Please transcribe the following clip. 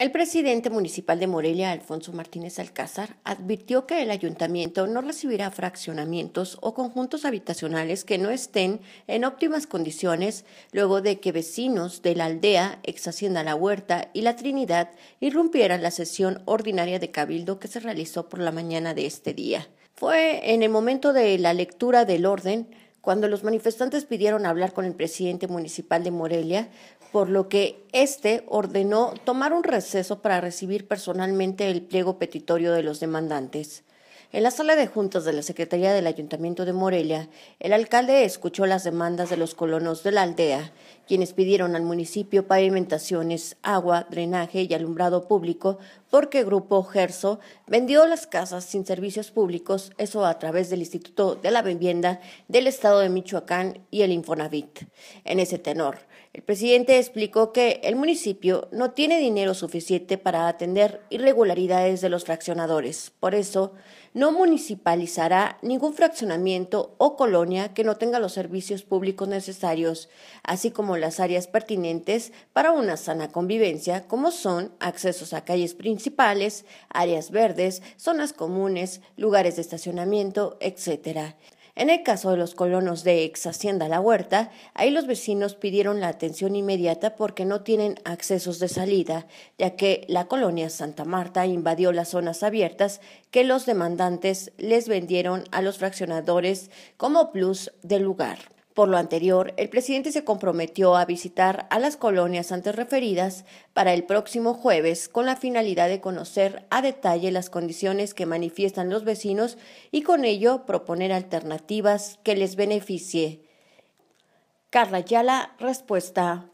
El presidente municipal de Morelia, Alfonso Martínez Alcázar, advirtió que el ayuntamiento no recibirá fraccionamientos o conjuntos habitacionales que no estén en óptimas condiciones luego de que vecinos de la aldea, ex hacienda La Huerta y La Trinidad irrumpieran la sesión ordinaria de cabildo que se realizó por la mañana de este día. Fue en el momento de la lectura del orden cuando los manifestantes pidieron hablar con el presidente municipal de Morelia, por lo que éste ordenó tomar un receso para recibir personalmente el pliego petitorio de los demandantes. En la sala de juntas de la Secretaría del Ayuntamiento de Morelia, el alcalde escuchó las demandas de los colonos de la aldea, quienes pidieron al municipio pavimentaciones, agua, drenaje y alumbrado público, porque Grupo Gerso vendió las casas sin servicios públicos, eso a través del Instituto de la Vivienda del Estado de Michoacán y el Infonavit. En ese tenor, el presidente explicó que el municipio no tiene dinero suficiente para atender irregularidades de los fraccionadores, por eso no no municipalizará ningún fraccionamiento o colonia que no tenga los servicios públicos necesarios, así como las áreas pertinentes para una sana convivencia, como son accesos a calles principales, áreas verdes, zonas comunes, lugares de estacionamiento, etc. En el caso de los colonos de ex Hacienda La Huerta, ahí los vecinos pidieron la atención inmediata porque no tienen accesos de salida, ya que la colonia Santa Marta invadió las zonas abiertas que los demandantes les vendieron a los fraccionadores como plus del lugar. Por lo anterior, el presidente se comprometió a visitar a las colonias antes referidas para el próximo jueves con la finalidad de conocer a detalle las condiciones que manifiestan los vecinos y con ello proponer alternativas que les beneficie. Carla Yala, respuesta.